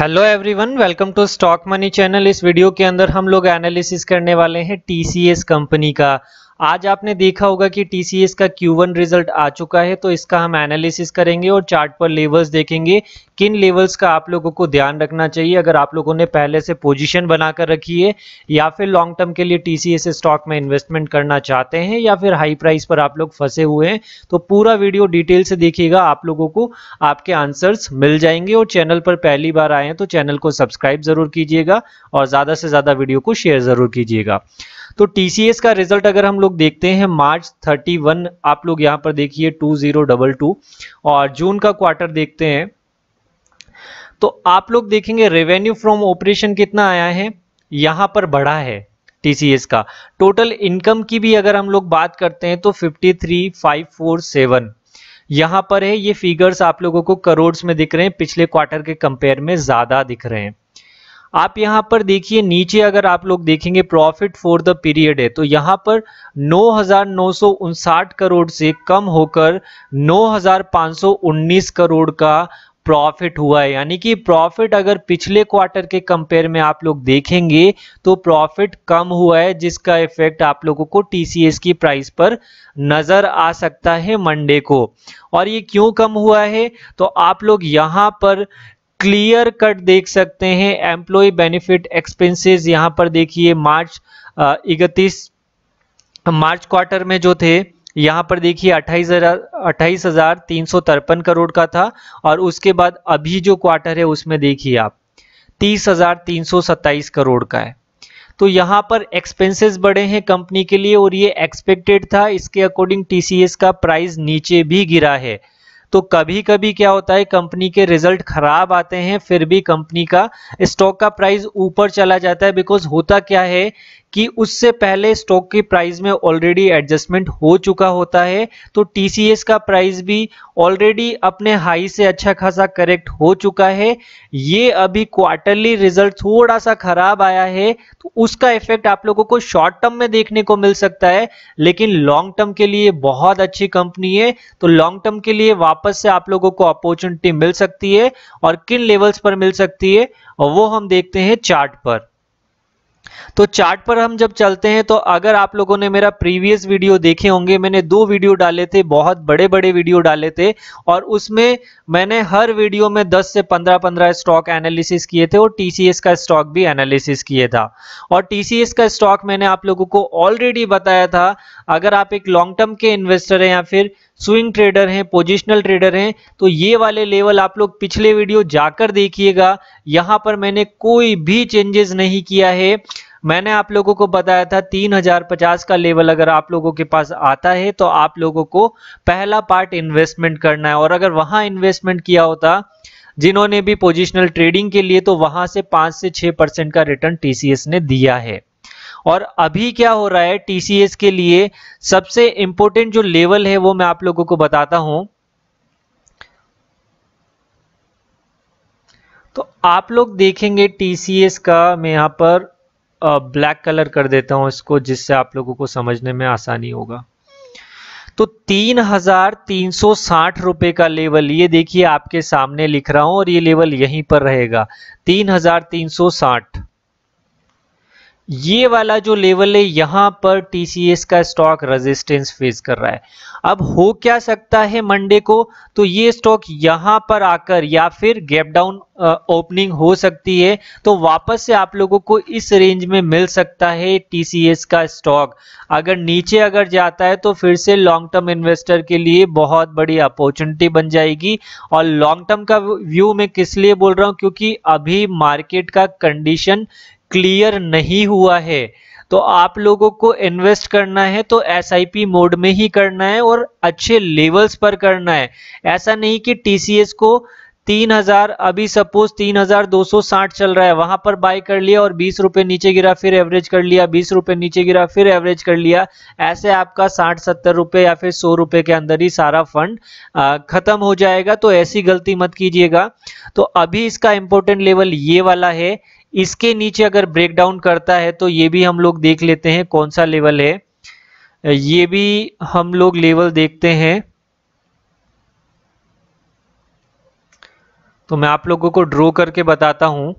hello everyone welcome to stock money channel इस वीडियो के अंदर हम लोग एनालिसिस करने वाले हैं टीसीएस कंपनी का आज आपने देखा होगा कि टीसीएस का Q1 रिजल्ट आ चुका है तो इसका हम एनालिसिस करेंगे और चार्ट पर लेवल्स देखेंगे किन लेवल्स का आप लोगों को ध्यान रखना चाहिए अगर आप लोगों ने पहले से पोजीशन बनाकर रखी है या फिर लॉन्ग टर्म के लिए टीसीएस स्टॉक में इन्वेस्टमेंट करना चाहते हैं या फिर हाई प्राइस पर आप लोग फंसे हुए हैं तो पूरा वीडियो डिटेल से देखिएगा आप लोगों को आपके आंसर्स मिल जाएंगे और चैनल पर पहली बार आए हैं तो चैनल को सब्सक्राइब जरूर कीजिएगा और ज़्यादा से ज़्यादा वीडियो को शेयर जरूर कीजिएगा तो टीसीएस का रिजल्ट अगर हम लोग देखते हैं मार्च 31 आप लोग यहां पर देखिए 2022 और जून का क्वार्टर देखते हैं तो आप लोग देखेंगे रेवेन्यू फ्रॉम ऑपरेशन कितना आया है यहां पर बढ़ा है टीसीएस का टोटल इनकम की भी अगर हम लोग बात करते हैं तो फिफ्टी यहां पर है ये फिगर्स आप लोगों को करोड़ में दिख रहे हैं पिछले क्वार्टर के कंपेयर में ज्यादा दिख रहे हैं आप यहाँ पर देखिए नीचे अगर आप लोग देखेंगे प्रॉफिट फॉर द पीरियड है तो यहाँ पर नौ करोड़ से कम होकर नौ करोड़ का प्रॉफिट हुआ है यानी कि प्रॉफिट अगर पिछले क्वार्टर के कंपेयर में आप लोग देखेंगे तो प्रॉफिट कम हुआ है जिसका इफेक्ट आप लोगों को टीसीएस की प्राइस पर नजर आ सकता है मंडे को और ये क्यों कम हुआ है तो आप लोग यहाँ पर क्लियर कट देख सकते हैं एम्प्लॉय बेनिफिट एक्सपेंसेस यहाँ पर देखिए मार्च इकतीस मार्च क्वार्टर में जो थे यहाँ पर देखिए अट्ठाईस अट्ठाईस हजार तीन सौ तिरपन करोड़ का था और उसके बाद अभी जो क्वार्टर है उसमें देखिए आप तीस हजार तीन सौ करोड़ का है तो यहाँ पर एक्सपेंसेस बढ़े हैं कंपनी के लिए और ये एक्सपेक्टेड था इसके अकॉर्डिंग टीसीएस का प्राइस नीचे भी गिरा है तो कभी कभी क्या होता है कंपनी के रिजल्ट खराब आते हैं फिर भी कंपनी का स्टॉक का प्राइस ऊपर चला जाता है बिकॉज होता क्या है कि उससे पहले स्टॉक की प्राइस में ऑलरेडी एडजस्टमेंट हो चुका होता है तो टीसीएस का प्राइस भी ऑलरेडी अपने हाई से अच्छा खासा करेक्ट हो चुका है ये अभी क्वार्टरली रिजल्ट थोड़ा सा खराब आया है तो उसका इफेक्ट आप लोगों को शॉर्ट टर्म में देखने को मिल सकता है लेकिन लॉन्ग टर्म के लिए बहुत अच्छी कंपनी है तो लॉन्ग टर्म के लिए वापस से आप लोगों को अपॉर्चुनिटी मिल सकती है और किन लेवल्स पर मिल सकती है वो हम देखते हैं चार्ट पर तो चार्ट पर हम जब चलते हैं तो अगर आप लोगों ने मेरा प्रीवियस वीडियो देखे होंगे मैंने दो वीडियो डाले थे बहुत बड़े बड़े वीडियो डाले थे और उसमें मैंने हर वीडियो में 10 से 15-15 स्टॉक एनालिसिस किए थे और टीसीएस का स्टॉक भी एनालिसिस किए था और टीसीएस का स्टॉक मैंने आप लोगों को ऑलरेडी बताया था अगर आप एक लॉन्ग टर्म के इन्वेस्टर हैं या फिर स्विंग ट्रेडर हैं पोजिशनल ट्रेडर हैं तो ये वाले लेवल आप लोग पिछले वीडियो जाकर देखिएगा यहाँ पर मैंने कोई भी चेंजेस नहीं किया है मैंने आप लोगों को बताया था 3050 का लेवल अगर आप लोगों के पास आता है तो आप लोगों को पहला पार्ट इन्वेस्टमेंट करना है और अगर वहां इन्वेस्टमेंट किया होता जिन्होंने भी पोजिशनल ट्रेडिंग के लिए तो वहां से पांच से छह परसेंट का रिटर्न टीसीएस ने दिया है और अभी क्या हो रहा है टीसीएस के लिए सबसे इंपॉर्टेंट जो लेवल है वो मैं आप लोगों को बताता हूं तो आप लोग देखेंगे टीसीएस का मैं यहां पर ब्लैक कलर कर देता हूं इसको जिससे आप लोगों को समझने में आसानी होगा तो तीन हजार तीन सौ साठ रुपए का लेवल ये देखिए आपके सामने लिख रहा हूं और ये लेवल यहीं पर रहेगा तीन हजार तीन सौ साठ ये वाला जो लेवल है यहां पर टीसीएस का स्टॉक रेजिस्टेंस फेस कर रहा है अब हो क्या सकता है मंडे को तो ये स्टॉक यहां पर आकर या फिर गैप डाउन ओपनिंग हो सकती है तो वापस से आप लोगों को इस रेंज में मिल सकता है टीसीएस का स्टॉक अगर नीचे अगर जाता है तो फिर से लॉन्ग टर्म इन्वेस्टर के लिए बहुत बड़ी अपॉर्चुनिटी बन जाएगी और लॉन्ग टर्म का व्यू मैं किस लिए बोल रहा हूँ क्योंकि अभी मार्केट का कंडीशन क्लियर नहीं हुआ है तो आप लोगों को इन्वेस्ट करना है तो एस मोड में ही करना है और अच्छे लेवल्स पर करना है ऐसा नहीं कि टी को 3000 अभी सपोज 3260 चल रहा है वहां पर बाय कर लिया और बीस रुपए नीचे गिरा फिर एवरेज कर लिया बीस रुपए नीचे गिरा फिर एवरेज कर लिया ऐसे आपका साठ सत्तर रुपए या फिर सौ रुपए के अंदर ही सारा फंड खत्म हो जाएगा तो ऐसी गलती मत कीजिएगा तो अभी इसका इंपॉर्टेंट लेवल ये वाला है इसके नीचे अगर ब्रेक डाउन करता है तो ये भी हम लोग देख लेते हैं कौन सा लेवल है ये भी हम लोग लेवल देखते हैं तो मैं आप लोगों को ड्रॉ करके बताता हूं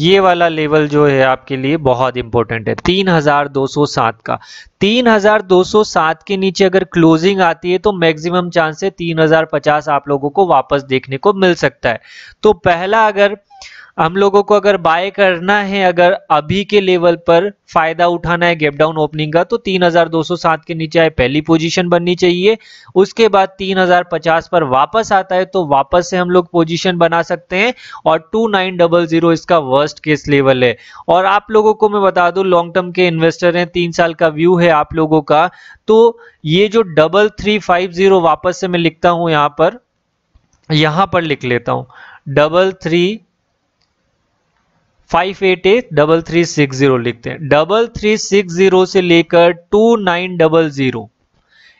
ये वाला लेवल जो है आपके लिए बहुत इंपॉर्टेंट है 3207 का 3207 के नीचे अगर क्लोजिंग आती है तो मैक्सिमम चांस है 3050 आप लोगों को वापस देखने को मिल सकता है तो पहला अगर हम लोगों को अगर बाय करना है अगर अभी के लेवल पर फायदा उठाना है गैप डाउन ओपनिंग का तो 3207 के नीचे आए पहली पोजीशन बननी चाहिए उसके बाद 3050 पर वापस आता है तो वापस से हम लोग पोजीशन बना सकते हैं और 2900 इसका वर्स्ट केस लेवल है और आप लोगों को मैं बता दूं लॉन्ग टर्म के इन्वेस्टर हैं तीन साल का व्यू है आप लोगों का तो ये जो डबल थ्री फाइव जीरो वापस से मैं लिखता हूं यहां पर यहां पर लिख लेता हूं double three five eight eight double three six zero लिखते हैं डबल थ्री सिक्स जीरो से लेकर टू नाइन डबल जीरो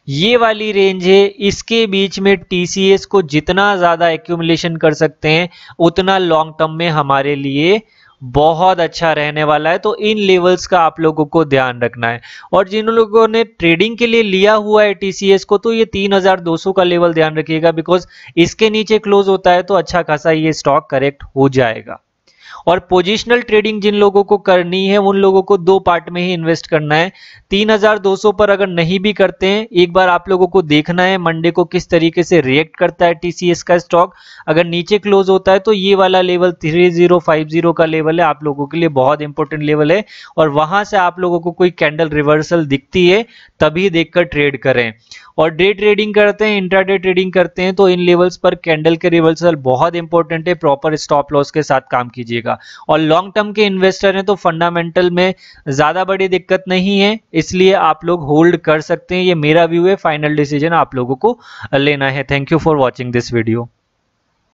ये वाली रेंज है इसके बीच में टीसीएस को जितना ज़्यादा एक्यूमुलेशन कर सकते हैं उतना लॉन्ग टर्म में हमारे लिए बहुत अच्छा रहने वाला है तो इन लेवल्स का आप लोगों को ध्यान रखना है और जिन लोगों ने ट्रेडिंग के लिए लिया हुआ है टीसीएस को तो ये 3200 का लेवल ध्यान रखिएगा बिकॉज इसके नीचे क्लोज होता है तो अच्छा खासा ये स्टॉक करेक्ट हो जाएगा और पोजिशनल ट्रेडिंग जिन लोगों को करनी है उन लोगों को दो पार्ट में ही इन्वेस्ट करना है 3200 पर अगर नहीं भी करते हैं एक बार आप लोगों को देखना है मंडे को किस तरीके से रिएक्ट करता है टीसीएस का स्टॉक अगर नीचे क्लोज होता है तो ये वाला लेवल 3050 का लेवल है आप लोगों के लिए बहुत इंपॉर्टेंट लेवल है और वहां से आप लोगों को कोई कैंडल रिवर्सल दिखती है तभी देखकर ट्रेड करें और डे ट्रेडिंग करते हैं डे ट्रेडिंग करते हैं तो इन लेवल्स पर कैंडल के रिवर्सल बहुत इंपॉर्टेंट है प्रॉपर स्टॉप लॉस के साथ काम कीजिएगा जाएगा और लॉन्ग टर्म के इन्वेस्टर हैं तो फंडामेंटल में ज़्यादा बड़ी दिक्कत नहीं है इसलिए आप लोग होल्ड कर सकते हैं ये मेरा व्यू है फाइनल डिसीजन आप लोगों को लेना है thank you for watching this video